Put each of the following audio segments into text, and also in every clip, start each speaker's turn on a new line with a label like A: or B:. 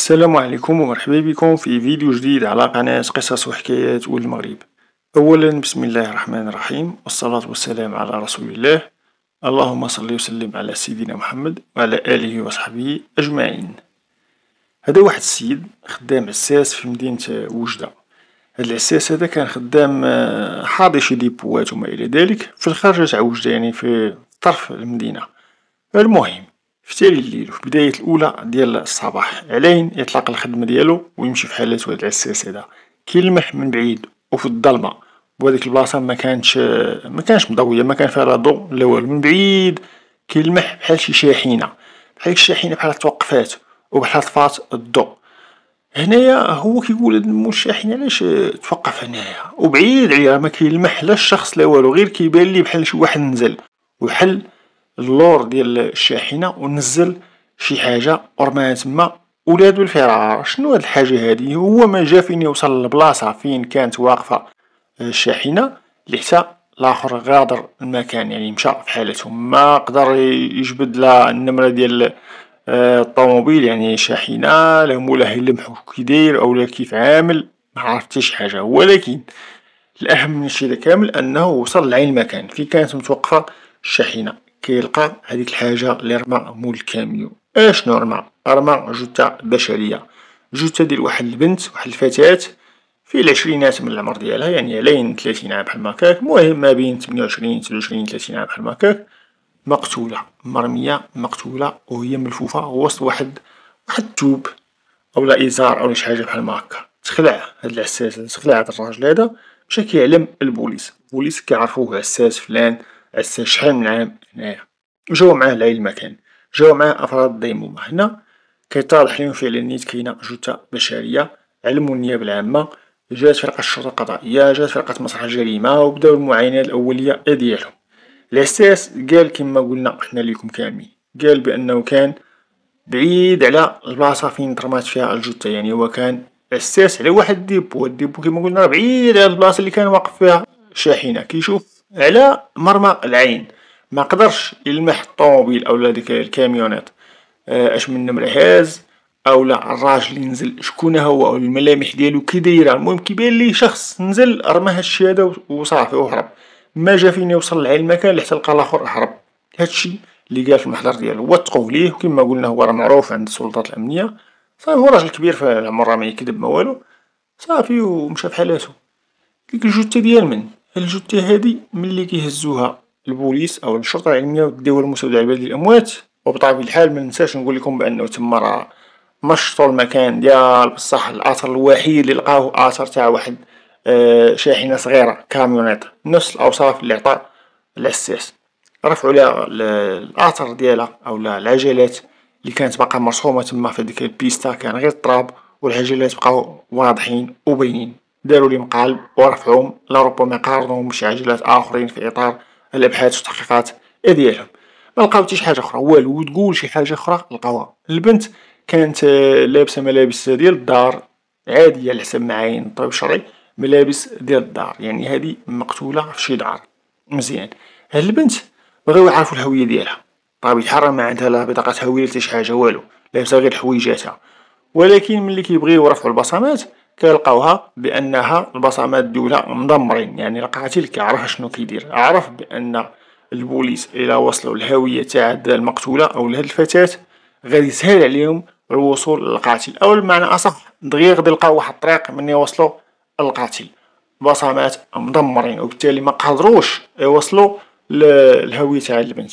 A: السلام عليكم ومرحبا بكم في فيديو جديد على قناة قصص وحكايات والمغرب أولا بسم الله الرحمن الرحيم والصلاة والسلام على رسول الله اللهم صل وسلم على سيدنا محمد وعلى آله وصحبه أجمعين هذا واحد السيد خدام عساس في مدينة وجدة هاد العساس هذا كان خدام آه، حاضي شي ديبوات وما إلى ذلك في الخارجة تاع وجدة يعني في طرف المدينة المهم في تالي الليل في بداية الأولى ديال الصباح علين يطلق الخدمة ديالو ويمشي في حالة ولد العساس هدا كيلمح من بعيد وفي الظلمة وهاديك البلاصة مكانتش كانش مضوية مكان فيها لا ضو لا والو من بعيد كيلمح بحال شي شاحنة بحال الشاحنة بحال توقفات وبحال طفات الضو هنايا هو كيقول هاد الشاحنة علاش توقف هنايا وبعيد عليها كيلمح لا الشخص لا والو غير كيبان ليه بحال شي واحد نزل وحل اللور ديال الشاحنة ونزل شي حاجة ورماها تما ولادو الفرار شنو هاد الحاجة هادي هو ما جا فين يوصل للبلاصة فين كانت واقفة الشاحنة اللي حتى لاخر غادر المكان يعني مشى في حالته ما قدر يجبد لا النمرة ديال آه، الطوموبيل يعني شاحنة لا مولاه يلمحو كي داير او لا كيف عامل ما عرف حتى شي حاجة ولكن الأهم من الشيء كامل أنه وصل لعين المكان فين كانت متوقفة الشاحنة كيلقى هاديك الحاجة اللي رمى مول الكاميو اشنو رمى رمى جثة بشرية جثة ديال واحد البنت واحد الفتاة في العشرينات من العمر ديالها يعني لين تلاتين عام بحال هكاك المهم ما بين تمنية وعشرين 30 وعشرين تلاتين عام بحال هكاك مقتولة مرمية مقتولة وهي ملفوفة وسط واحد واحد التوب اولا ازار اولا شي حاجة بحال هكا تخلع هاد العساس تخلع هاد الراجل هذا مشى كيعلم البوليس البوليس كيعرفوه عساس فلان استشحال من عام هنايا جاو معاه العلمة كامل جاو معاه أفراد الديمومة هنا كيطالح ليهم فعلا نيت كاينة جثة بشرية علمو النيابة العامة جات فرقة الشرطة القضائية جات فرقة مسرح الجريمة وبداو المعاينة الأولية ديالهم الأساس قال كما قلنا حنا ليكم كاملين قال بأنه كان بعيد على البلاصة فين ترمات فيها الجثة يعني هو كان أساس على واحد الديبو الديبو كما قلنا راه بعيد على البلاصة اللي كان واقف فيها الشاحنة كيشوف على مرمى العين ما قدرش يلمح الطوموبيل اولا ديك الكاميونات آه، اش من مرحاز هاز اولا الراجل ينزل نزل شكون هو او الملامح ديالو كي دايره المهم كيبان لي شخص نزل رمى هادشي هذا وصافي وهرب ما جا فين يوصل لعين المكان حتى لقى الاخر هرب هادشي اللي قال في المحضر ديالو وثقوا ليه وكما قلنا هو راه معروف عند السلطات الامنيه صافي هو راجل كبير في العمر راه ما يكذب ما والو صافي ومشى في حالاته ديك الجثه ديال من الجثة هادي ملي كيهزوها البوليس او الشرطة العلمية وديوها لمستودع البلدي الاموات وبطبيعة الحال نقول نقولكم بانه تما راه مشطو المكان ديال بصح الاثر الوحيد اللي لقاوه اثر تاع واحد آه، شاحنة صغيرة كاميونيت نفس الاوصاف اللي عطى العساس رفعوا لها الاثر ديالها او العجلات اللي كانت باقا مرسومة تما في ديك البيستا كان غير التراب والعجلات بقاو واضحين وبينين داروا لي قالب ورفعوهم لربما قارنوهم بشي اخرين في اطار الابحاث والتحقيقات ديالهم ما لقاو حتى شي حاجه اخرى والو وتقول شي حاجه اخرى لقاوها البنت كانت آه، لابسه ملابس ديال الدار عاديه على حسب معايير الطب الشرعي ملابس ديال الدار يعني هذه مقتوله في شي دار مزيان هاد البنت بغاو يعرفوا الهويه ديالها طيب الحال ما عندها لا بطاقه هويه حتى شي حاجه والو لابسه غير حويجاتها ولكن ملي كيبغيو يرفعوا البصمات كيلقاوها بانها البصمات الدوله مدمرين يعني القاتل كيعرف شنو كيدير عرف بان البوليس الى وصلوا الهويه تاع المقتوله او لهاد الفتاه غادي يسهل عليهم الوصول للقاتل او بمعنى اصح دغيا غادي يلقاو واحد الطريق من يوصلوا للقاتل بصمات مدمرين وبالتالي ما قدروش يوصلوا للهويه تاع البنت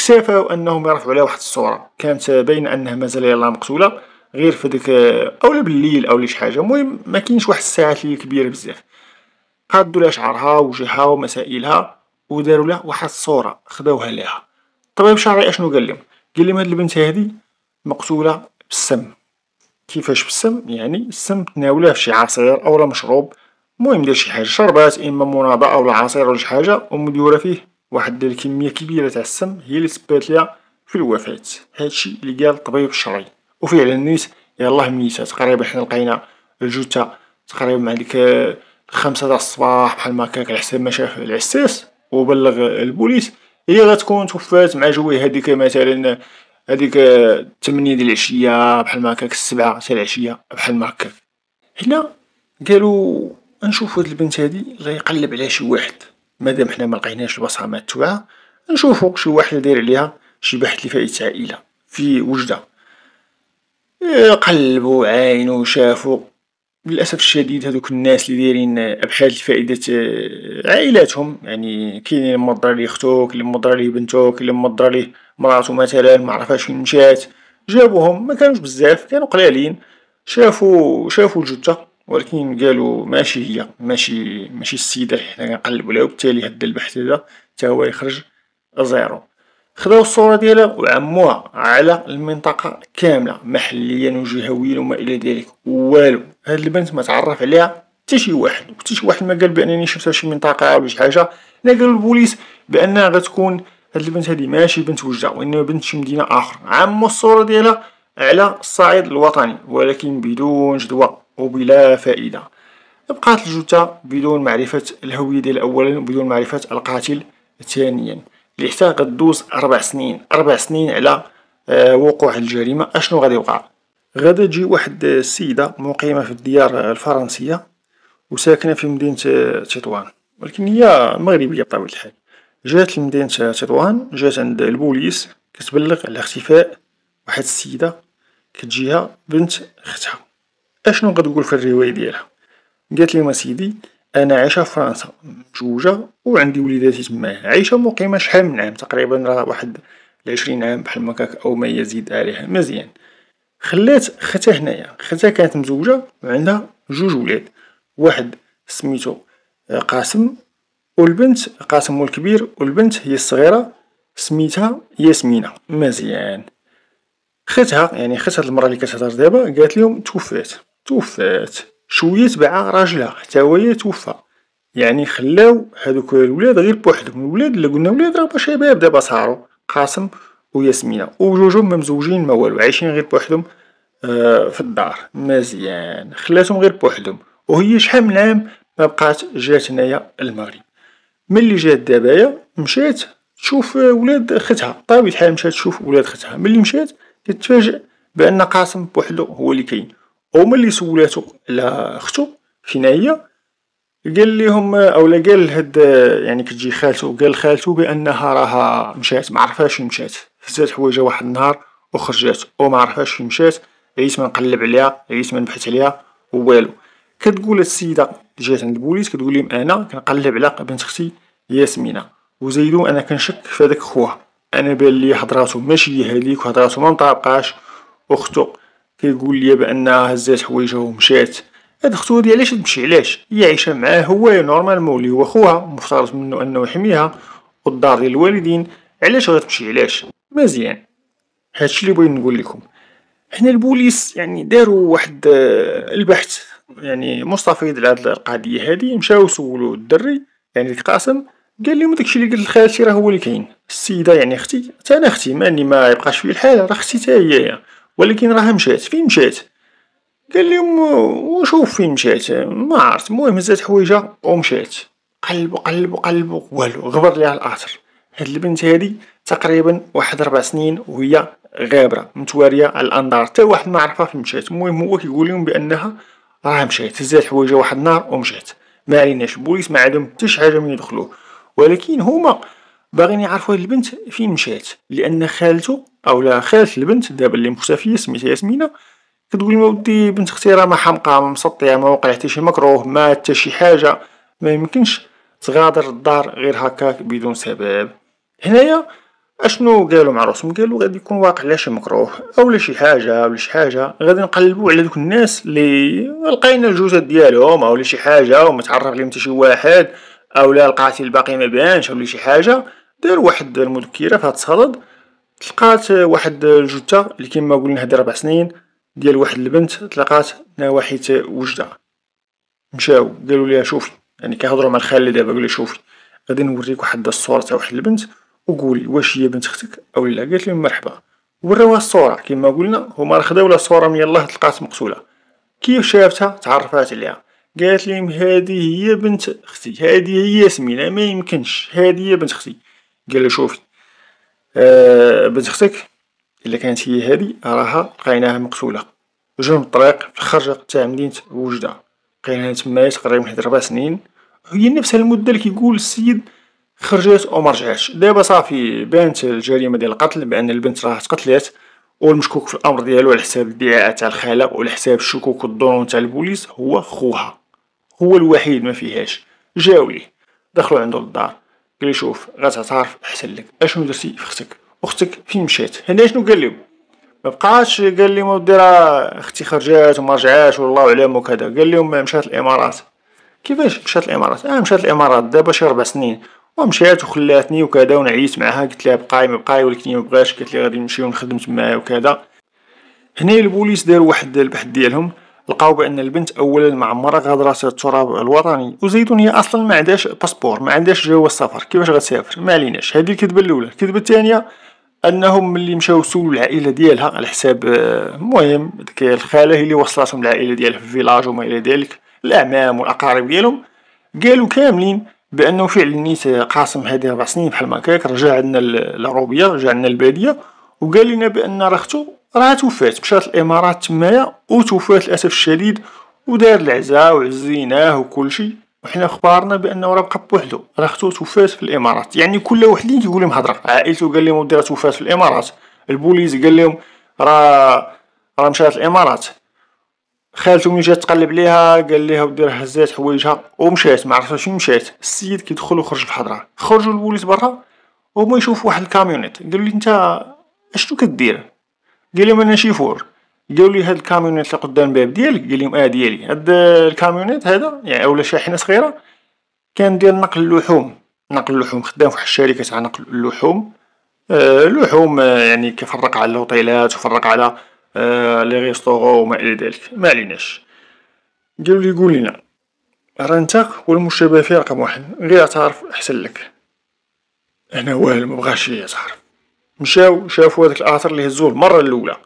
A: اكتشفوا انهم يرفعوا عليها واحد الصوره كانت باينه انها مازال يلا مقتوله غير في داك اولا بالليل اولا شي حاجه المهم ما كاينش واحد الساعات اللي كبيره بزاف قادوا لها شعرها وجهها ومسائلها وداروا لها واحد الصوره خداوها ليها الطبيب الشرعي اشنو قال لهم قال لهم هذه البنت هذه مقتوله بالسم كيفاش بالسم يعني السم تناولاه في شي عصير اولا مشروب المهم دار شي حاجه شربات اما مناضه اولا عصير ولا شي حاجه ومديوره فيه واحد الكميه كبيره تاع السم هي اللي سبات ليها في الوفاه هادشي اللي قال الطبيب الشرعي وفعلا نيت يلاه منيتها تقريبا حنا لقينا الجثة تقريبا مع ديك الخمسة تاع الصباح بحال ما هكاك على حساب ما شاف العساس وبلغ البوليس هي غتكون توفات مع جوي هذيك مثلا هذيك الثمانية ديال العشية بحال ما هكاك السبعة تاع العشية بحال ما هكاك هنا قالوا نشوف هاد البنت هادي غيقلب عليها شي واحد مادام حنا ما لقيناش البصمات تاعها نشوفوا شي واحد داير عليها شي بحث لفائدة عائلة في وجدة قلبو وعاينو شافوا للاسف الشديد هادوك الناس اللي دايرين ابحاث لفائدة عائلاتهم يعني كاين اللي مضر ليه ختو كاين لي مضرة ليه بنتو كاين لي مراتو مثلا معرفاش فين مشات جابوهم مكانوش بزاف كانو قلالين شافو شافو الجثة ولكن قالو ماشي هي ماشي ماشي السيدة حنا كنقلبو عليها وبالتالي هذا البحث هدا حتى هو يخرج زيرو خداو الصورة ديالها وعموها على المنطقة كاملة محليا وجهويا وما الى ذلك والو هاد البنت ما تعرف عليها حتى شي واحد حتى شي واحد ما قال بانني شفتها شي منطقة ولا شي حاجة لا قال البوليس بانها غتكون هاد البنت هادي ماشي بنت وجدة وانما بنت شي مدينة اخرى عمو الصورة ديالها على الصعيد الوطني ولكن بدون جدوى وبلا فائدة بقات الجثة بدون معرفة الهوية ديال اولا وبدون معرفة القاتل ثانيا اللي حتى غدوز اربع سنين اربع سنين على آه، وقوع الجريمه اشنو غادي يوقع غادي تجي واحد السيده مقيمه في الديار الفرنسيه وساكنه في مدينه تطوان ولكن هي مغربيه بطبيعه الحال جات لمدينه تطوان جات عند البوليس كتبلغ على اختفاء واحد السيده كتجيها بنت اختها اشنو غتقول في الروايه ديالها قالت ما سيدي أنا عايشة في فرنسا متزوجة وعندي وليداتي تما عايشة مقيمة شحال من عام تقريبا راه واحد العشرين عام بحال هكاك أو ما يزيد عليها مزيان خلات ختها هنايا ختها كانت مزوجه وعندها جوج ولاد واحد سميتو آه، قاسم والبنت قاسم هو الكبير والبنت هي الصغيرة سميتها ياسمينة مزيان ختها يعني خت هاد المرة اللي كتهضر دابا قالت لهم توفات توفات شوية تبع راجلها حتى هو توفى يعني خلاو هادوك الولاد غير بوحدهم الولاد اللي قلنا ولاد راه شباب دابا صاروا قاسم وياسمينة وجوجهم ممزوجين ما والو عايشين غير بوحدهم آه في الدار مزيان خلاتهم غير بوحدهم وهي شحال من عام ما بقات جات هنايا المغرب ملي جات دابايا مشات تشوف ولاد ختها طاوي الحال مشات تشوف ولاد ختها ملي مشات كتفاجئ بان قاسم بوحدو هو اللي كاين هما اللي سولاتو على اختو فين هي قال لهم اولا قال هاد يعني كتجي خالته قال خالته بانها راها مشات ما عرفاش فين مشات هزات حوايجها واحد النهار وخرجات وما عرفاش فين مشات عييت ما نقلب عليها عييت ما نبحث عليها والو كتقول السيده جات عند البوليس كتقول لهم انا كنقلب على بنت اختي ياسمينه وزيدو انا كنشك في هذاك خوها انا بان لي هضراتو ماشي هي هذيك وهضراتو ما مطابقاش اختو كيقول ليا بانها هزات حوايجها ومشات هاد اختو هادي علاش تمشي علاش هي عايشه معاه هو نورمالمون اللي هو خوها مفترض منه انه يحميها والدار ديال الوالدين علاش غتمشي علاش مزيان هادشي اللي بغيت نقول لكم حنا البوليس يعني داروا واحد آه، البحث يعني مستفيض على هاد القضيه هادي مشاو سولو الدري يعني ديك قاسم قال لهم داكشي اللي قال لخالتي راه هو اللي كاين السيده يعني اختي حتى انا اختي ماني ما يبقاش في الحال راه اختي حتى هي ولكن راها مشات فين مشات قال لهم وشوف فين مشات ما عرفت المهم هزات حويجه ومشات قلب قلب قلب والو غبر ليها الاثر هاد البنت هادي تقريبا واحد ربع سنين وهي غابره متواريه على الانظار حتى واحد ما عرفها فين مشات المهم هو كيقول لهم بانها راه مشات هزات حويجه واحد النهار ومشات ما عليناش البوليس ما عندهم حتى شي حاجه من يدخلوه ولكن هما باغيين يعرفوا البنت فين مشات لان خالته اولا خالة البنت دابا اللي مختفيه سميتها ياسمينة كتقول لي ودي بنت اختي راه ما حمقى ما مسطيه ما وقع حتى شي مكروه ما حتى شي حاجه ما يمكنش تغادر الدار غير هكاك بدون سبب هنايا اشنو قالوا مع راسهم قالوا غادي يكون واقع لا شي مكروه اولا شي حاجه ولا شي حاجه غادي نقلبوا على دوك الناس اللي لقينا الجثث ديالهم اولا شي حاجه ومتعرف لهم حتى شي واحد او لا القاتل باقي ما بانش ولا شي حاجه دار واحد المذكره في هاد الصدد تلقات واحد الجثه اللي كيما قلنا هذه ربع سنين ديال واحد البنت تلقات نواحي وجده مشاو قالوا لي شوفي يعني كيهضروا مع الخاله دابا لي شوفي غادي نوريك واحد الصوره تاع واحد البنت وقولي واش هي بنت اختك او لا قالت لي مرحبا وراوها الصوره كما قلنا هما راه لها الصوره من يلاه تلقات مقتوله كيف شافتها تعرفات عليها قالت لي هذه هي بنت اختي هذه هي سمينة ما يمكنش هذه هي بنت اختي قال لي شوفي آه بنت اختك الا كانت هي هذه راها لقيناها مقتوله جو من الطريق في الخرجه تاع مدينه وجده لقيناها تما تقريبا واحد ربع سنين هي نفس المده اللي كيقول السيد خرجت وما رجعتش دابا صافي بانت الجريمه ديال القتل بان البنت راه تقتلات والمشكوك في الامر ديالو على حساب الادعاءات تاع الخاله وعلى حساب الشكوك والظنون تاع البوليس هو خوها هو الوحيد ما فيهاش جاو ليه دخلوا عندو للدار قال شوف غتعترف احسن لك اشنو درتي في اختك اختك فين مشات هنا شنو قال لهم ما بقاش قال لهم ودي راه اختي خرجات وما رجعاش والله علام وكذا قال لهم مشات الامارات كيفاش مشات الامارات اه مشات الامارات دابا شي ربع سنين ومشات وخلاتني وكذا ونعيت معها قلت لها بقاي ما بقاي ولكن ما بغاش قالت لي غادي نمشي ونخدم تمايا وكذا هنا البوليس دار واحد البحث ديالهم لقاو بان البنت اولا مع عمرها غادرات التراب الوطني وزيدون هي اصلا ما عندهاش باسبور ما عندهاش جواز سفر كيفاش غتسافر ما عليناش هذه الكذبه الاولى الكذبه الثانيه انهم ملي مشاو سولوا العائله ديالها على حساب المهم آه، ديك الخاله هي اللي وصلتهم العائله ديالها في الفيلاج وما الى ذلك الاعمام والاقارب ديالهم قالوا كاملين بانه فعلا نيت قاسم هذه اربع سنين بحال ما كاك رجع عندنا العروبيه رجع عندنا الباديه وقال لنا بان راه اختو راه توفات مشات الامارات تمايا وتوفات للاسف الشديد ودار العزاء وعزيناه وكلشي وحنا خبارنا بانه راه بقى بوحدو راه ختو توفات في الامارات يعني كل واحد لين لهم هضره عائلته قال لهم ودي راه توفات في الامارات البوليس قال لهم راه راه مشات الامارات خالته ملي جات تقلب ليها قال ليها ودي راه هزات حوايجها ومشات ما عرفتش فين مشات السيد كيدخل وخرج في الحضره خرجوا البوليس برا وهما يشوفوا واحد الكاميونيت قالوا لي انت اشنو كدير قال لهم انا شيفور قالوا لي هاد الكاميونات اللي قدام الباب ديالك قال لهم اه ديالي هاد الكاميونات هذا يعني اولا شاحنه صغيره كان ديال نقل اللحوم نقل اللحوم خدام في واحد الشركه تاع نقل اللحوم آه، اللحوم آه يعني كيفرق على الهوتيلات وفرق على آه لي ريستورو وما الى ذلك ما عليناش قالوا لي قول لنا راه انت هو المشتبه فيه رقم واحد غير تعرف احسن لك انا والو مبغاش يعرف مشاو شافوا هذاك الاثر اللي هزوه المره الاولى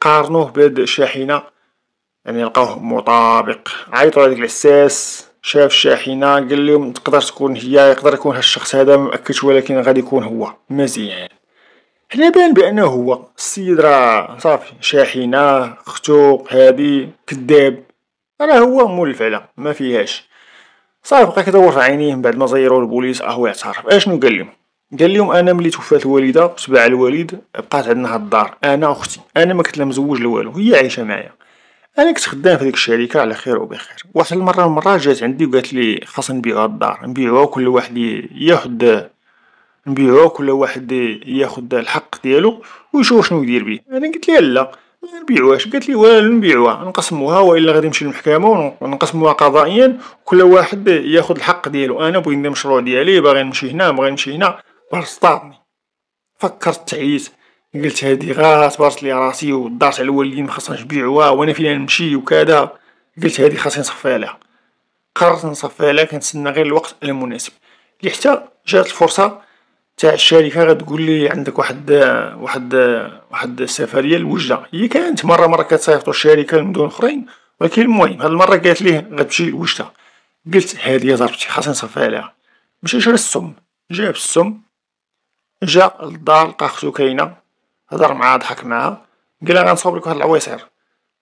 A: قارنوه بهاد الشاحنه يعني لقاوه مطابق عيطوا على العساس شاف الشاحنه قال لهم تقدر تكون هي يقدر يكون هالشخص هذا ما مأكدش ولكن غادي يكون هو مزيان حنا بان بانه هو السيد راه صافي شاحنه اختو هادي كذاب راه هو مول الفعله ما فيهاش صافي بقى كدور في عينيه من بعد ما زيرو البوليس اهو اعترف اشنو قال لهم قال لهم انا ملي توفات الوالده تبع الوالد بقات عندنا هاد الدار انا اختي انا ما كنت لا مزوج لوالو هي عايشه معايا انا كنت خدام في ديك الشركه على خير وبخير واحد المره المره جات عندي وقالت لي خاصنا نبيعو هاد الدار نبيعوها كل واحد ياخد نبيعوها كل واحد ياخد الحق ديالو ويشوف شنو يدير به انا قلت لها لا ما نبيعوهاش قالت لي والو نبيعوها نقسموها والا غادي نمشي للمحكمه ونقسموها قضائيا كل واحد ياخد الحق ديالو انا بغيت ندير المشروع ديالي باغي نمشي هنا باغي نمشي هنا برصطاتني فكرت تعيس قلت هادي غاتبرص لي راسي ودارت على الوالدين مخاصنا نبيعوها وانا فين نمشي وكذا قلت هادي خاصني نصفي عليها قررت نصفي عليها كنتسنى غير الوقت المناسب اللي حتى جات الفرصه تاع الشركه غتقول لي عندك واحد واحد واحد السفريه لوجده هي كانت مره مره كتصيفطوا الشركه لمدن اخرين ولكن المهم هاد المره قالت لي غتمشي لوجده قلت هادي يا ضربتي خاصني نصفي عليها مشي شرا السم جاب السم جا للدار لقى ختو كاينه هضر معاها ضحك معاها قالها غنصوب لك واحد العويصير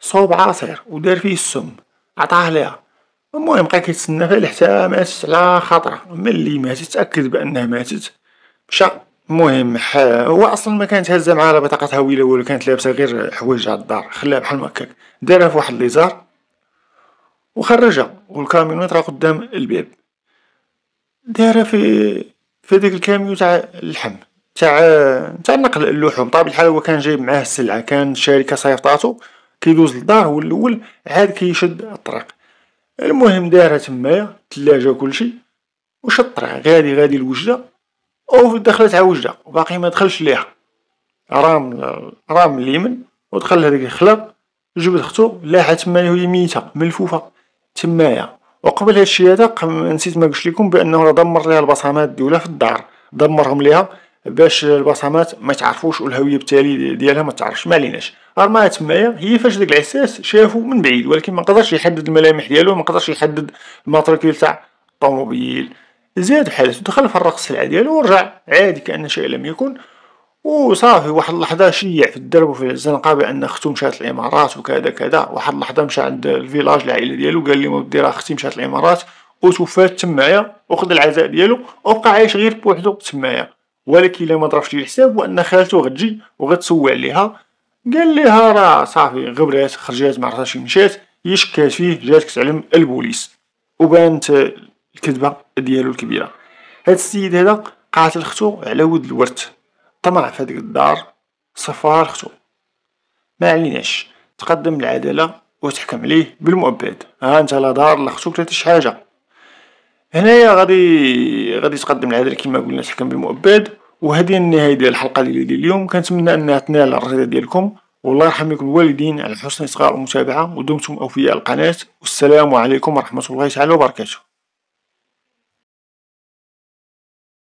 A: صوب عصير ودار فيه السم عطاه ليها المهم بقى كيتسنى فيها حتى ماتت على خاطرها ملي ماتت تاكد بانها ماتت مشى المهم هو اصلا ما كانت هزه معاها لا بطاقتها ولا كانت لابسه غير على الدار خلاها بحال هكاك دارها في واحد ليزار وخرجها والكاميونيت راه قدام الباب دارها في في ديك الكاميو تاع اللحم تاع تاع نقل اللحوم بطبيعة الحال هو كان جايب معاه السلعة كان شركة صيفطاتو كيدوز للدار هو الاول عاد كيشد الطريق المهم دارها تمايا تلاجة وكلشي وشد الطريق غادي غادي لوجدة او دخلت على وجدة وباقي ما دخلش ليها رام رام اليمن ودخل هذيك الخلاب جبد ختو لاحت تمايا وهي ميتة ملفوفة تمايا وقبل هادشي هذا نسيت ما قلت لكم بانه دمر ليها البصمات ديولها في الدار دمرهم ليها باش البصمات ما تعرفوش والهويه بالتالي ديالها ما تعرفش ما عليناش ارماها تمايا هي فاش داك العساس شافو من بعيد ولكن ما قدرش يحدد الملامح ديالو ما قدرش يحدد الماتريكيل تاع الطوموبيل زاد الحادث دخل فرق السلعه ديالو ورجع عادي كان شيء لم يكن وصافي واحد اللحظه شيع في الدرب وفي الزنقه بان اختو مشات الامارات وكذا كذا واحد اللحظه مشى عند الفيلاج العائله ديالو قال لي ودي راه اختي مشات الامارات وتوفات تمايا وخد العزاء ديالو وبقى عايش غير بوحدو تمايا ولكن الا ما ضربش لي الحساب وان ان خالته غتجي وغتسول عليها قال ليها راه صافي غبرات خرجات ما عرفتش مشات يشكات فيه جات كتعلم البوليس وبانت الكذبه ديالو الكبيره هاد السيد هذا قاتل اختو على ود الورث طمع في هذيك الدار صفار اختو ما عليناش تقدم العداله وتحكم عليه بالمؤبد ها انت لا دار لا ختوك شي حاجه هنايا غادي غادي تقدم العدل كما قلنا الحكم بالمؤبد وهذه هي النهايه ديال الحلقه ديال اليوم كنتمنى انها تنال الرضا ديالكم والله يرحم لكم الوالدين على حسن اصغاء المتابعه ودمتم اوفياء القناه والسلام عليكم ورحمه الله تعالى وبركاته